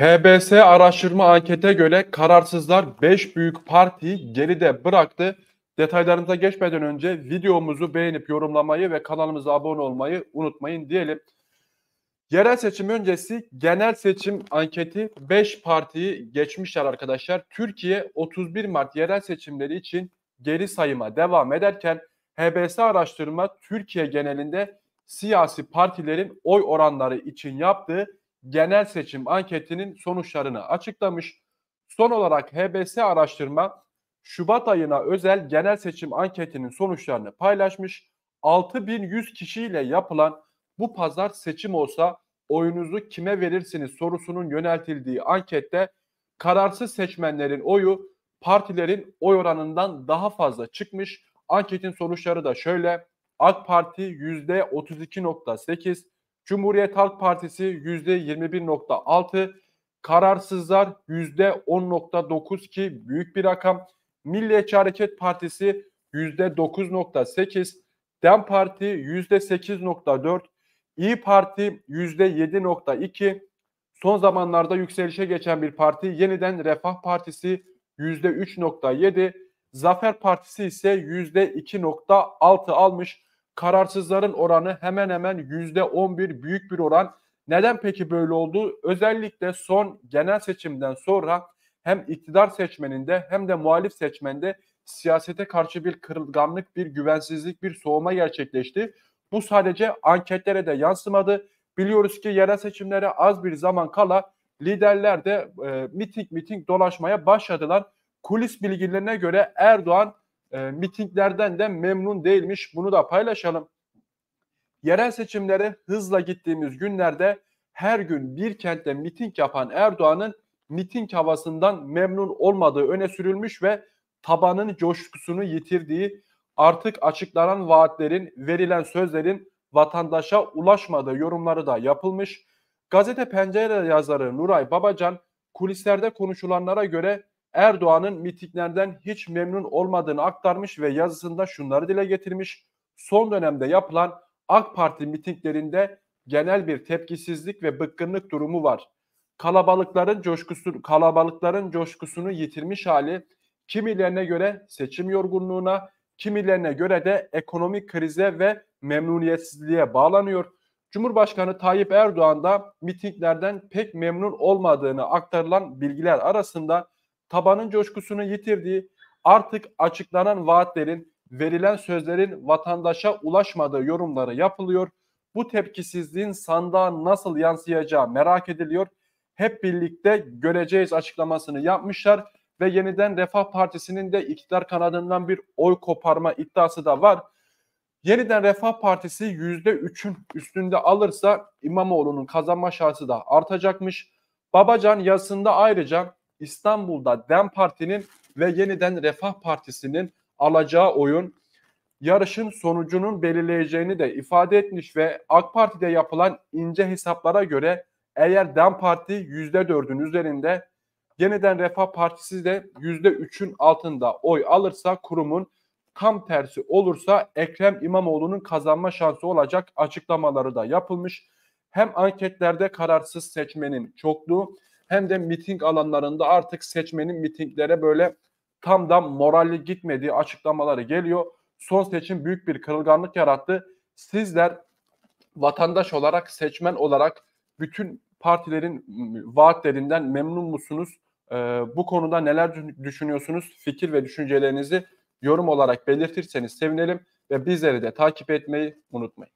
HBS araştırma ankete göre kararsızlar 5 büyük partiyi geride bıraktı. Detaylarımıza geçmeden önce videomuzu beğenip yorumlamayı ve kanalımıza abone olmayı unutmayın diyelim. Yerel seçim öncesi genel seçim anketi 5 partiyi geçmişler arkadaşlar. Türkiye 31 Mart yerel seçimleri için geri sayıma devam ederken HBS araştırma Türkiye genelinde siyasi partilerin oy oranları için yaptığı genel seçim anketinin sonuçlarını açıklamış. Son olarak HBS araştırma Şubat ayına özel genel seçim anketinin sonuçlarını paylaşmış. 6100 kişiyle yapılan bu pazar seçim olsa oyunuzu kime verirsiniz sorusunun yöneltildiği ankette kararsız seçmenlerin oyu partilerin oy oranından daha fazla çıkmış. Anketin sonuçları da şöyle. AK Parti %32.8, Cumhuriyet Halk Partisi %21.6, kararsızlar %10.9 ki büyük bir rakam. Milliyetçi Hareket Partisi %9.8, DEM Parti %8.4, İyi Parti %7.2, son zamanlarda yükselişe geçen bir parti yeniden Refah Partisi %3.7, Zafer Partisi ise %2.6 almış. Kararsızların oranı hemen hemen yüzde on bir büyük bir oran. Neden peki böyle oldu? Özellikle son genel seçimden sonra hem iktidar seçmeninde hem de muhalif seçmende siyasete karşı bir kırılganlık, bir güvensizlik, bir soğuma gerçekleşti. Bu sadece anketlere de yansımadı. Biliyoruz ki yerel seçimlere az bir zaman kala liderler de e, miting miting dolaşmaya başladılar. Kulis bilgilerine göre Erdoğan e, mitinglerden de memnun değilmiş. Bunu da paylaşalım. Yerel seçimlere hızla gittiğimiz günlerde her gün bir kentte miting yapan Erdoğan'ın miting havasından memnun olmadığı öne sürülmüş ve tabanın coşkusunu yitirdiği, artık açıklanan vaatlerin, verilen sözlerin vatandaşa ulaşmadığı yorumları da yapılmış. Gazete Pencere yazarı Nuray Babacan kulislerde konuşulanlara göre Erdoğan'ın mitinglerden hiç memnun olmadığını aktarmış ve yazısında şunları dile getirmiş. Son dönemde yapılan AK Parti mitinglerinde genel bir tepkisizlik ve bıkkınlık durumu var. Kalabalıkların coşkusu kalabalıkların coşkusunu yitirmiş hali kimilerine göre seçim yorgunluğuna, kimilerine göre de ekonomik krize ve memnuniyetsizliğe bağlanıyor. Cumhurbaşkanı Tayyip Erdoğan da mitinglerden pek memnun olmadığını aktarılan bilgiler arasında tabanın coşkusunu yitirdiği, artık açıklanan vaatlerin, verilen sözlerin vatandaşa ulaşmadığı yorumları yapılıyor. Bu tepkisizliğin sandığa nasıl yansıyacağı merak ediliyor. Hep birlikte göreceğiz açıklamasını yapmışlar ve yeniden Refah Partisi'nin de iktidar kanadından bir oy koparma iddiası da var. Yeniden Refah Partisi %3'ün üstünde alırsa İmamoğlu'nun kazanma şansı da artacakmış. Babacan yazısında ayrıca İstanbul'da DEM Parti'nin ve yeniden Refah Partisi'nin alacağı oyun yarışın sonucunun belirleyeceğini de ifade etmiş ve AK Parti'de yapılan ince hesaplara göre eğer DEM Parti %4'ün üzerinde yeniden Refah Partisi de %3'ün altında oy alırsa kurumun tam tersi olursa Ekrem İmamoğlu'nun kazanma şansı olacak açıklamaları da yapılmış. Hem anketlerde kararsız seçmenin çokluğu hem de miting alanlarında artık seçmenin mitinglere böyle tam da moralli gitmediği açıklamaları geliyor. Son seçim büyük bir kırılganlık yarattı. Sizler vatandaş olarak, seçmen olarak bütün partilerin vaatlerinden memnun musunuz? Ee, bu konuda neler düşünüyorsunuz? Fikir ve düşüncelerinizi yorum olarak belirtirseniz sevinelim ve bizleri de takip etmeyi unutmayın.